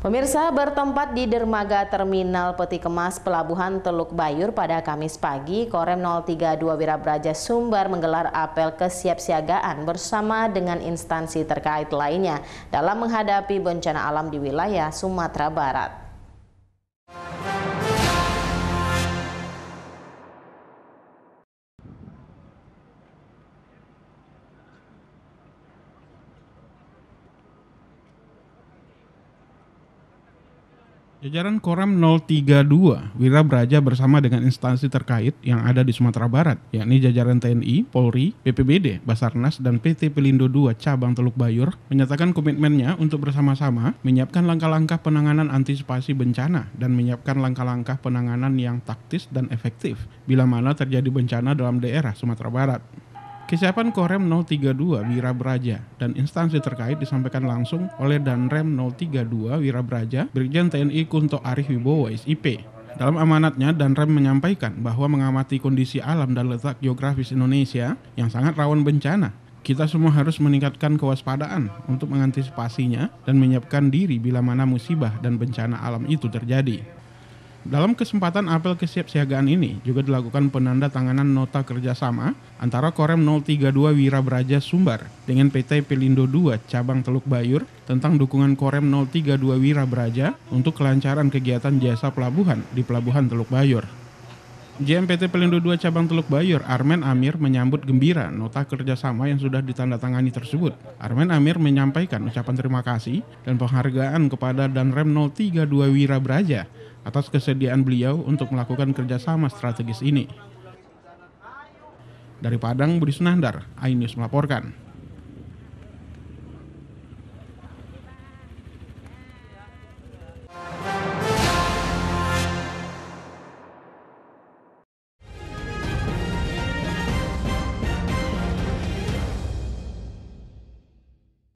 Pemirsa bertempat di dermaga terminal peti kemas Pelabuhan Teluk Bayur pada Kamis pagi, Korem 032 Wirabraja Sumbar menggelar apel kesiapsiagaan bersama dengan instansi terkait lainnya dalam menghadapi bencana alam di wilayah Sumatera Barat. Jajaran Korem 032 Wira Braja bersama dengan instansi terkait yang ada di Sumatera Barat, yakni jajaran TNI, Polri, BPBD, Basarnas, dan PT Pelindo II Cabang Teluk Bayur, menyatakan komitmennya untuk bersama-sama menyiapkan langkah-langkah penanganan antisipasi bencana dan menyiapkan langkah-langkah penanganan yang taktis dan efektif bila mana terjadi bencana dalam daerah Sumatera Barat. Kesiapan Korem 032 Wirabraja dan instansi terkait disampaikan langsung oleh Danrem 032 Wirabraja Brigjen TNI Kunto Arif Wibowo SIP. Dalam amanatnya, Danrem menyampaikan bahwa mengamati kondisi alam dan letak geografis Indonesia yang sangat rawan bencana kita semua harus meningkatkan kewaspadaan untuk mengantisipasinya dan menyiapkan diri bila mana musibah dan bencana alam itu terjadi. Dalam kesempatan apel kesiapsiagaan ini juga dilakukan penanda tanganan nota kerjasama antara Korem 032 Wirabraja Sumbar dengan PT Pelindo II Cabang Teluk Bayur tentang dukungan Korem 032 Wirabraja untuk kelancaran kegiatan jasa pelabuhan di Pelabuhan Teluk Bayur. JMPT Pelindo II Cabang Teluk Bayur, Armen Amir menyambut gembira nota kerjasama yang sudah ditandatangani tersebut. Armen Amir menyampaikan ucapan terima kasih dan penghargaan kepada Danrem 032 Wirabraja atas kesediaan beliau untuk melakukan kerjasama strategis ini. Dari Padang, Budi Sunandar, INews melaporkan.